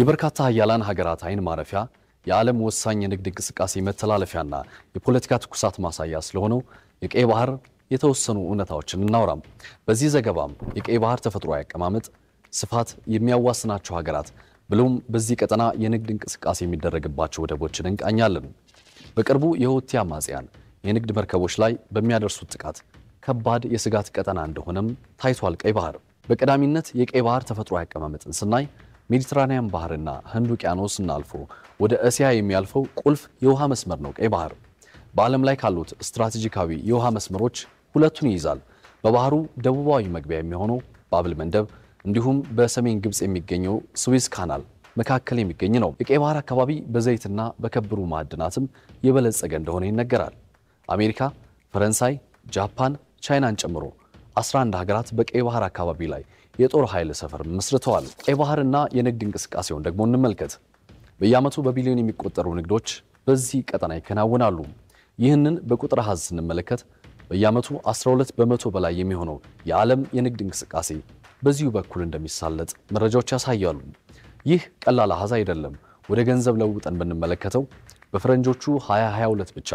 የበርካታ ሀያላን ሀገራት አይን ማረፊያ የዓለም ወሳኝ የንግድ እንቅስቃሴ መተላለፊያና የፖለቲካ ትኩሳት ማሳያ ስለሆነው የቀይ ባህር የተወሰኑ እውነታዎችን እናውራም። በዚህ ዘገባም የቀይ ባህር ተፈጥሯዊ አቀማመጥ፣ ስፋት፣ የሚያዋስናቸው ሀገራት ብሎም በዚህ ቀጠና የንግድ እንቅስቃሴ የሚደረግባቸው ወደቦችን እንቃኛለን። በቅርቡ የሁቲ አማጽያን የንግድ መርከቦች ላይ በሚያደርሱት ጥቃት ከባድ የስጋት ቀጠና እንደሆነም ታይቷል። ቀይ ባህር በቀዳሚነት የቀይ ባህር ተፈጥሯዊ አቀማመጥን ስናይ ሜዲትራኒያን ባህርና ህንድ ውቅያኖስ እናልፎ ወደ እስያ የሚያልፈው ቁልፍ የውሃ መስመር ነው ቀይ ባህር። በዓለም ላይ ካሉት ስትራቴጂካዊ የውሃ መስመሮች ሁለቱን ይይዛል። በባህሩ ደቡባዊ መግቢያ የሚሆነው ባብል መንደብ እንዲሁም በሰሜን ግብፅ የሚገኘው ስዊዝ ካናል መካከል የሚገኝ ነው። የቀይ ባህር አካባቢ በዘይትና በከብሩ ማዕድናትም የበለጸገ እንደሆነ ይነገራል። አሜሪካ፣ ፈረንሳይ፣ ጃፓን፣ ቻይናን ጨምሮ 11 ሀገራት በቀይ ባህር አካባቢ ላይ የጦር ኃይል ሰፈር መስርተዋል። የባህርና የንግድ እንቅስቃሴውን ደግሞ እንመልከት። በየዓመቱ በቢሊዮን የሚቆጠሩ ንግዶች በዚህ ቀጠና ይከናወናሉ። ይህንን በቁጥር አሃዝ ስንመለከት በየዓመቱ 12 በመቶ በላይ የሚሆነው የዓለም የንግድ እንቅስቃሴ በዚሁ በኩል እንደሚሳለጥ መረጃዎች ያሳያሉ። ይህ ቀላል አሃዝ አይደለም። ወደ ገንዘብ ለውጠን ብንመለከተው በፈረንጆቹ 2022 ብቻ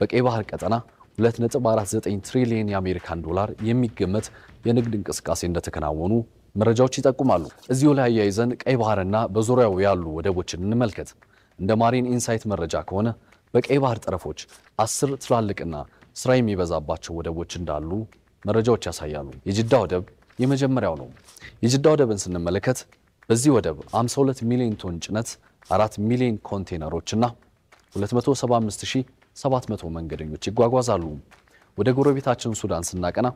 በቀይ ባህር ቀጠና 2.49 ትሪሊየን የአሜሪካን ዶላር የሚገመት የንግድ እንቅስቃሴ እንደተከናወኑ መረጃዎች ይጠቁማሉ። እዚሁ ላይ አያይዘን ቀይ ባህርና በዙሪያው ያሉ ወደቦችን እንመልከት። እንደ ማሪን ኢንሳይት መረጃ ከሆነ በቀይ ባህር ጠረፎች አስር ትላልቅና ስራ የሚበዛባቸው ወደቦች እንዳሉ መረጃዎች ያሳያሉ። የጅዳ ወደብ የመጀመሪያው ነው። የጅዳ ወደብን ስንመለከት በዚህ ወደብ 52 ሚሊዮን ቶን ጭነት፣ 4 ሚሊዮን ኮንቴነሮችና 275 700 መንገደኞች ይጓጓዛሉ። ወደ ጎረቤታችን ሱዳን ስናቀና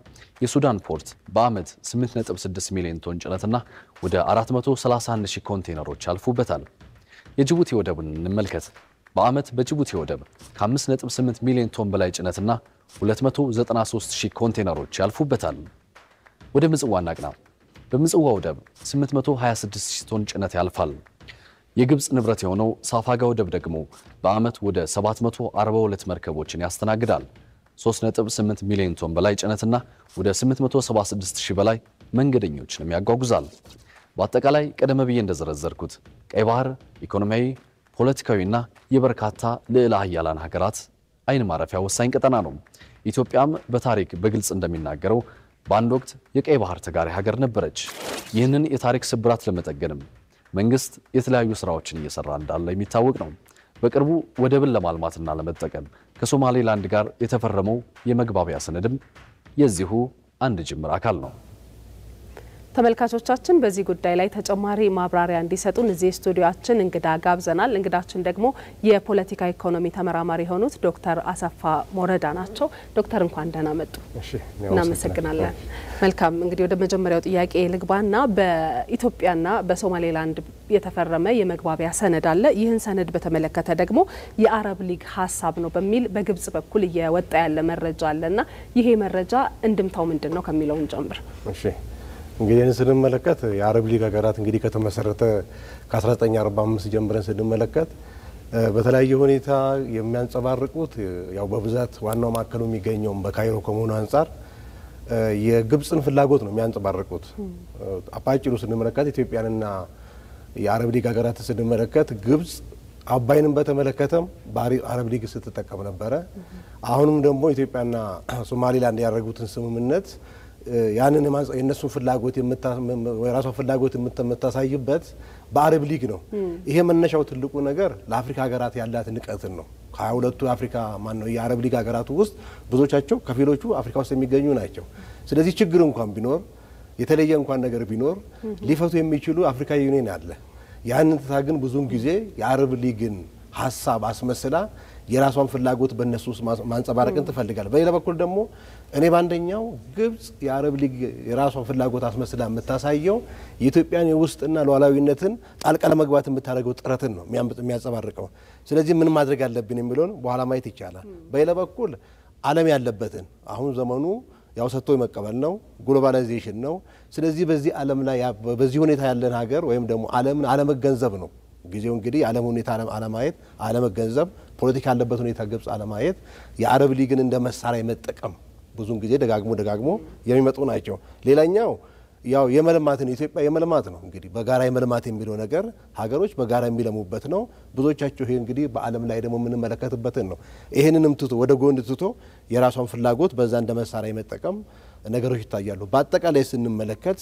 የሱዳን ፖርት በዓመት 8.6 ሚሊዮን ቶን ጭነትና ወደ 431 ሺህ ኮንቴነሮች ያልፉበታል። የጅቡቲ ወደብን እንመልከት። በዓመት በጅቡቲ ወደብ ከ5.8 ሚሊዮን ቶን በላይ ጭነትና 293 ሺህ ኮንቴይነሮች ያልፉበታል። ወደ ምጽዋ እናቅና። በምጽዋ ወደብ 826 ሺህ ቶን ጭነት ያልፋል። የግብፅ ንብረት የሆነው ሳፋጋ ወደብ ደግሞ በዓመት ወደ 742 መርከቦችን ያስተናግዳል። 3.8 ሚሊዮን ቶን በላይ ጭነትና ወደ 876 ሺህ በላይ መንገደኞችንም ያጓጉዛል። በአጠቃላይ ቀደም ብዬ እንደዘረዘርኩት ቀይ ባህር ኢኮኖሚያዊ፣ ፖለቲካዊና የበርካታ ልዕለ ሀያላን ሀገራት አይን ማረፊያ ወሳኝ ቀጠና ነው። ኢትዮጵያም በታሪክ በግልጽ እንደሚናገረው በአንድ ወቅት የቀይ ባህር ተጋሪ ሀገር ነበረች። ይህንን የታሪክ ስብራት ለመጠገንም መንግስት የተለያዩ ስራዎችን እየሰራ እንዳለ የሚታወቅ ነው። በቅርቡ ወደብን ለማልማትና ለመጠቀም ከሶማሌላንድ ጋር የተፈረመው የመግባቢያ ሰነድም የዚሁ አንድ ጅምር አካል ነው። ተመልካቾቻችን በዚህ ጉዳይ ላይ ተጨማሪ ማብራሪያ እንዲሰጡን እዚህ ስቱዲዮችን እንግዳ ጋብዘናል። እንግዳችን ደግሞ የፖለቲካ ኢኮኖሚ ተመራማሪ የሆኑት ዶክተር አሰፋ ሞረዳ ናቸው። ዶክተር እንኳን ደህና መጡ። እናመሰግናለን። መልካም እንግዲህ ወደ መጀመሪያው ጥያቄ ልግባና በኢትዮጵያና በሶማሌላንድ የተፈረመ የመግባቢያ ሰነድ አለ። ይህን ሰነድ በተመለከተ ደግሞ የአረብ ሊግ ሀሳብ ነው በሚል በግብጽ በኩል እየወጣ ያለ መረጃ አለና ይሄ መረጃ እንድምታው ምንድን ነው ከሚለውን ጀምር። እንግዲህ ይህን ስንመለከት የአረብ ሊግ ሀገራት እንግዲህ ከተመሰረተ ከ1945 ጀምረን ስንመለከት በተለያየ ሁኔታ የሚያንጸባርቁት ያው በብዛት ዋናው ማዕከሉ የሚገኘውም በካይሮ ከመሆኑ አንጻር የግብፅን ፍላጎት ነው የሚያንጸባርቁት። አፓጭሩ ስንመለከት ኢትዮጵያንና የአረብ ሊግ ሀገራት ስንመለከት ግብጽ አባይንም በተመለከተም በአረብ ሊግ ስትጠቀም ነበረ። አሁንም ደግሞ ኢትዮጵያና ሶማሊላንድ ያደረጉትን ስምምነት ያንን የእነሱን ፍላጎት የራሷን ፍላጎት የምታሳይበት በአረብ ሊግ ነው። ይሄ መነሻው ትልቁ ነገር ለአፍሪካ ሀገራት ያላት ንቀትን ነው። ከሀያ ሁለቱ የአፍሪካ ነው የአረብ ሊግ ሀገራቱ ውስጥ ብዙዎቻቸው ከፊሎቹ አፍሪካ ውስጥ የሚገኙ ናቸው። ስለዚህ ችግር እንኳን ቢኖር የተለየ እንኳን ነገር ቢኖር ሊፈቱ የሚችሉ አፍሪካ ዩኒየን አለ። ያንን ትታ ግን ብዙውን ጊዜ የአረብ ሊግን ሀሳብ አስመስላ የራሷን ፍላጎት በእነሱ ውስጥ ማንጸባረቅን ትፈልጋል። በሌላ በኩል ደግሞ እኔ በአንደኛው ግብጽ የአረብ ሊግ የራሷን ፍላጎት አስመስላ የምታሳየው የኢትዮጵያን የውስጥና ሉዓላዊነትን ጣልቃ ለመግባት የምታደርገው ጥረትን ነው የሚያንጸባርቀው። ስለዚህ ምን ማድረግ አለብን የሚለውን በኋላ ማየት ይቻላል። በሌላ በኩል ዓለም ያለበትን አሁን ዘመኑ ያው ሰጥቶ የመቀበል ነው፣ ግሎባላይዜሽን ነው። ስለዚህ በዚህ ዓለም ላይ በዚህ ሁኔታ ያለን ሀገር ወይም ደግሞ ዓለምን አለመገንዘብ ነው ጊዜው እንግዲህ የዓለም ሁኔታ አለማየት፣ አለመገንዘብ፣ ፖለቲካ ያለበት ሁኔታ ግብጽ አለማየት፣ የአረብ ሊግን እንደ መሳሪያ የመጠቀም ብዙን ጊዜ ደጋግሞ ደጋግሞ የሚመጡ ናቸው። ሌላኛው ያው የመልማት ነው። ኢትዮጵያ የመልማት ነው እንግዲህ በጋራ የመልማት የሚለው ነገር ሀገሮች በጋራ የሚለሙበት ነው። ብዙዎቻቸው ይሄ እንግዲህ በዓለም ላይ ደግሞ የምንመለከትበትን ነው። ይህንንም ትቶ ወደ ጎን ትቶ የራሷን ፍላጎት በዛ እንደ መሳሪያ የመጠቀም ነገሮች ይታያሉ። በአጠቃላይ ስንመለከት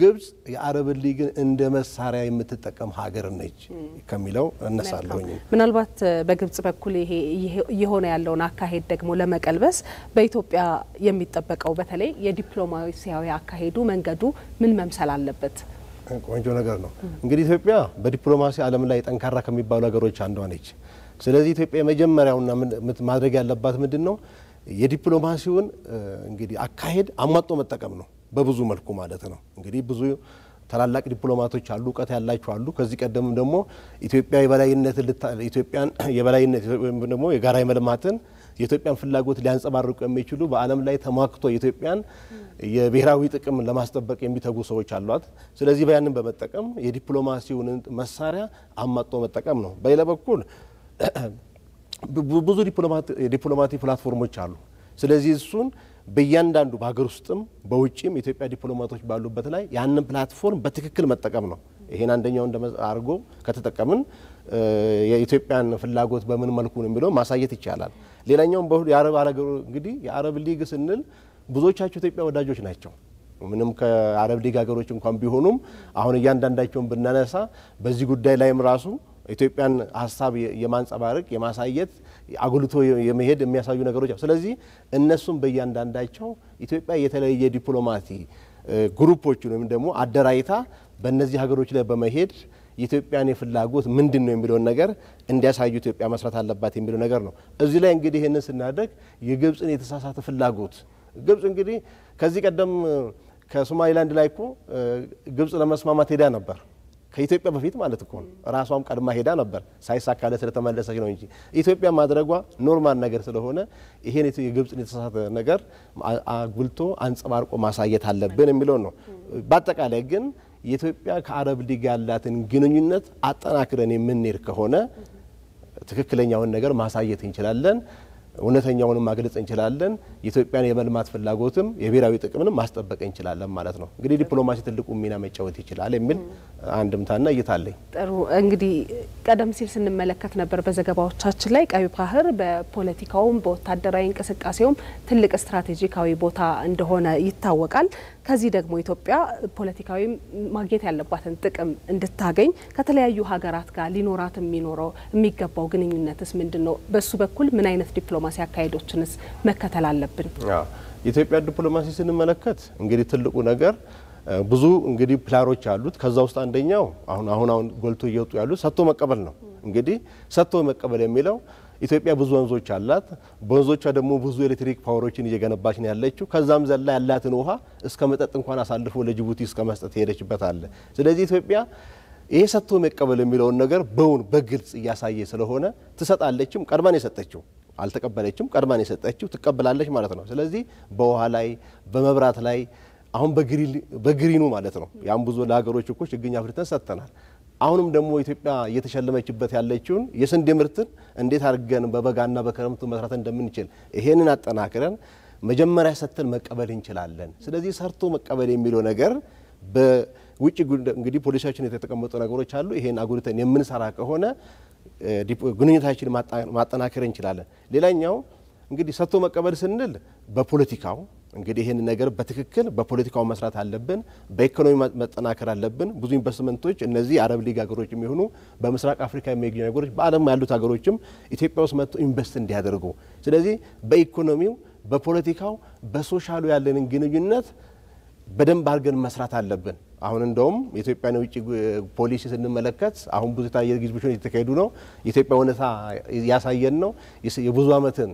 ግብፅ የአረብን ሊግን እንደ መሳሪያ የምትጠቀም ሀገር ነች ከሚለው እነሳለሁኝ። ምናልባት በግብጽ በኩል ይሄ እየሆነ ያለውን አካሄድ ደግሞ ለመቀልበስ በኢትዮጵያ የሚጠበቀው በተለይ የዲፕሎማሲያዊ አካሄዱ መንገዱ ምን መምሰል አለበት? ቆንጆ ነገር ነው። እንግዲህ ኢትዮጵያ በዲፕሎማሲ ዓለም ላይ ጠንካራ ከሚባሉ ሀገሮች አንዷ ነች። ስለዚህ ኢትዮጵያ የመጀመሪያውና ማድረግ ያለባት ምንድን ነው? የዲፕሎማሲውን እንግዲህ አካሄድ አሟጦ መጠቀም ነው። በብዙ መልኩ ማለት ነው። እንግዲህ ብዙ ታላላቅ ዲፕሎማቶች አሉ፣ እውቀት ያላቸው አሉ። ከዚህ ቀደም ደግሞ ኢትዮጵያ የበላይነት ኢትዮጵያን የበላይነት ደግሞ የጋራ መልማትን የኢትዮጵያን ፍላጎት ሊያንጸባርቁ የሚችሉ በዓለም ላይ ተሟግቶ የኢትዮጵያን የብሔራዊ ጥቅም ለማስጠበቅ የሚተጉ ሰዎች አሏት። ስለዚህ በያንን በመጠቀም የዲፕሎማሲውን መሳሪያ አማጦ መጠቀም ነው። በሌላ በኩል ብዙ ዲፕሎማቲክ ፕላትፎርሞች አሉ። ስለዚህ እሱን በእያንዳንዱ በሀገር ውስጥም በውጭም የኢትዮጵያ ዲፕሎማቶች ባሉበት ላይ ያንን ፕላትፎርም በትክክል መጠቀም ነው። ይሄን አንደኛው አድርጎ ከተጠቀምን የኢትዮጵያን ፍላጎት በምን መልኩ ነው የሚለው ማሳየት ይቻላል። ሌላኛውም በሁሉ የአረብ አገሩ እንግዲህ የአረብ ሊግ ስንል ብዙዎቻቸው ኢትዮጵያ ወዳጆች ናቸው። ምንም ከአረብ ሊግ ሀገሮች እንኳን ቢሆኑም አሁን እያንዳንዳቸውን ብናነሳ በዚህ ጉዳይ ላይም ራሱ ኢትዮጵያን ሀሳብ የማንጸባረቅ የማሳየት አጉልቶ የመሄድ የሚያሳዩ ነገሮች አሉ። ስለዚህ እነሱም በእያንዳንዳቸው ኢትዮጵያ የተለየ ዲፕሎማሲ ግሩፖችን ወይም ደግሞ አደራይታ በእነዚህ ሀገሮች ላይ በመሄድ የኢትዮጵያን የፍላጎት ምንድን ነው የሚለውን ነገር እንዲያሳዩ ኢትዮጵያ መስራት አለባት የሚለው ነገር ነው። እዚህ ላይ እንግዲህ ይህንን ስናደርግ የግብፅን የተሳሳተ ፍላጎት ግብፅ እንግዲህ ከዚህ ቀደም ከሶማሊላንድ ላይ እኮ ግብፅ ለመስማማት ሄዳ ነበር ከኢትዮጵያ በፊት ማለት እኮ ነው። ራሷም ቀድማ ሄዳ ነበር ሳይሳካለ ስለተመለሰች ነው እንጂ ኢትዮጵያ ማድረጓ ኖርማል ነገር ስለሆነ ይሄን የግብፅን የተሳሳተ ነገር አጉልቶ አንጸባርቆ ማሳየት አለብን የሚለው ነው። በአጠቃላይ ግን የኢትዮጵያ ከአረብ ሊግ ያላትን ግንኙነት አጠናክረን የምንሄድ ከሆነ ትክክለኛውን ነገር ማሳየት እንችላለን። እውነተኛውንም ማግለጽ እንችላለን። የኢትዮጵያን የመልማት ፍላጎትም የብሔራዊ ጥቅምንም ማስጠበቅ እንችላለን ማለት ነው። እንግዲህ ዲፕሎማሲ ትልቁ ሚና መጫወት ይችላል የሚል አንድምታና እይታ አለኝ። ጥሩ እንግዲህ ቀደም ሲል ስንመለከት ነበር በዘገባዎቻችን ላይ ቀይ ባህር በፖለቲካውም በወታደራዊ እንቅስቃሴውም ትልቅ ስትራቴጂካዊ ቦታ እንደሆነ ይታወቃል። ከዚህ ደግሞ ኢትዮጵያ ፖለቲካዊ ማግኘት ያለባትን ጥቅም እንድታገኝ ከተለያዩ ሀገራት ጋር ሊኖራት የሚኖረው የሚገባው ግንኙነትስ ምንድን ነው? በሱ በኩል ምን አይነት ዲፕሎ የዲፕሎማሲ አካሄዶችንስ መከተል አለብን? የኢትዮጵያ ዲፕሎማሲ ስንመለከት እንግዲህ ትልቁ ነገር ብዙ እንግዲህ ፕላሮች አሉት። ከዛ ውስጥ አንደኛው አሁን አሁን አሁን ጎልቶ እየወጡ ያሉት ሰጥቶ መቀበል ነው። እንግዲህ ሰጥቶ መቀበል የሚለው ኢትዮጵያ ብዙ ወንዞች አላት። በወንዞቿ ደግሞ ብዙ ኤሌክትሪክ ፓወሮችን እየገነባች ነው ያለችው። ከዛም ዘላ ያላትን ውሃ እስከ መጠጥ እንኳን አሳልፎ ለጅቡቲ እስከ መስጠት ሄደችበት አለ። ስለዚህ ኢትዮጵያ ይሄ ሰጥቶ መቀበል የሚለውን ነገር በውን በግልጽ እያሳየ ስለሆነ ትሰጣለችም፣ ቀድማን የሰጠችው አልተቀበለችም። ቀድማን የሰጠችው ትቀበላለች ማለት ነው። ስለዚህ በውሃ ላይ በመብራት ላይ አሁን በግሪኑ ማለት ነው ያም ብዙ ለሀገሮች እኮ ችግኝ አፍርተን ሰጥተናል። አሁንም ደግሞ ኢትዮጵያ እየተሸለመችበት ያለችውን የስንዴ ምርትን እንዴት አድርገን በበጋና በክረምቱ መስራት እንደምንችል ይሄንን አጠናክረን መጀመሪያ ሰጥተን መቀበል እንችላለን። ስለዚህ ሰርቶ መቀበል የሚለው ነገር በውጭ እንግዲህ ፖሊሲያችን የተቀመጡ ነገሮች አሉ። ይሄን አጉልተን የምንሰራ ከሆነ ግንኙነታችን ማጠናከር እንችላለን። ሌላኛው እንግዲህ ሰጥቶ መቀበል ስንል በፖለቲካው እንግዲህ ይህን ነገር በትክክል በፖለቲካው መስራት አለብን። በኢኮኖሚ መጠናከር አለብን። ብዙ ኢንቨስትመንቶች እነዚህ የአረብ ሊግ ሀገሮች የሚሆኑ በምስራቅ አፍሪካ የሚገኙ ሀገሮች፣ በዓለም ያሉት ሀገሮችም ኢትዮጵያ ውስጥ መጥቶ ኢንቨስት እንዲያደርጉ። ስለዚህ በኢኮኖሚው፣ በፖለቲካው፣ በሶሻሉ ያለንን ግንኙነት በደንብ አድርገን መስራት አለብን። አሁን እንደውም የኢትዮጵያን የውጭ ፖሊሲ ስንመለከት አሁን ብዙ የታየ ግዝብሾች እየተካሄዱ ነው። የኢትዮጵያ እውነታ እያሳየን ነው። የብዙ ዓመትን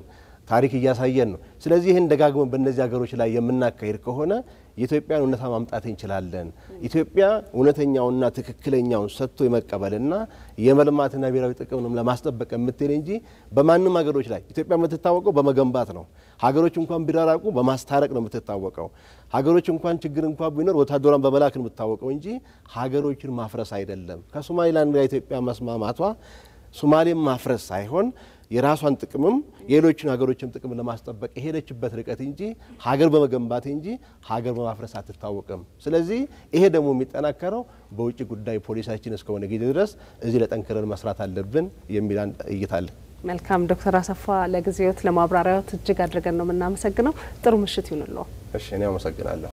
ታሪክ እያሳየን ነው። ስለዚህ ይህን ደጋግመን በእነዚህ ሀገሮች ላይ የምናካሄድ ከሆነ የኢትዮጵያን እውነታ ማምጣት እንችላለን። ኢትዮጵያ እውነተኛውና ትክክለኛውን ሰጥቶ የመቀበልና የመልማትና ብሔራዊ ጥቅምንም ለማስጠበቅ የምትል እንጂ በማንም ሀገሮች ላይ ኢትዮጵያ የምትታወቀው በመገንባት ነው። ሀገሮች እንኳን ቢራራቁ በማስታረቅ ነው የምትታወቀው። ሀገሮች እንኳን ችግር እንኳን ቢኖር ወታደሯን በመላክ ነው የምትታወቀው እንጂ ሀገሮችን ማፍረስ አይደለም። ከሶማሌላንድ ጋር ኢትዮጵያ መስማማቷ ሶማሌን ማፍረስ ሳይሆን የራሷን ጥቅምም የሌሎችን ሀገሮችም ጥቅም ለማስጠበቅ የሄደችበት ርቀት እንጂ ሀገር በመገንባት እንጂ ሀገር በማፍረስ አትታወቅም። ስለዚህ ይሄ ደግሞ የሚጠናከረው በውጭ ጉዳይ ፖሊሳችን እስከሆነ ጊዜ ድረስ እዚህ ለጠንክረን መስራት አለብን የሚል እይታ አለ። መልካም ዶክተር አሰፋ ለጊዜዎት ለማብራሪያዎት እጅግ አድርገን ነው የምናመሰግነው። ጥሩ ምሽት ይሁንልዎ። እሺ፣ እኔ አመሰግናለሁ።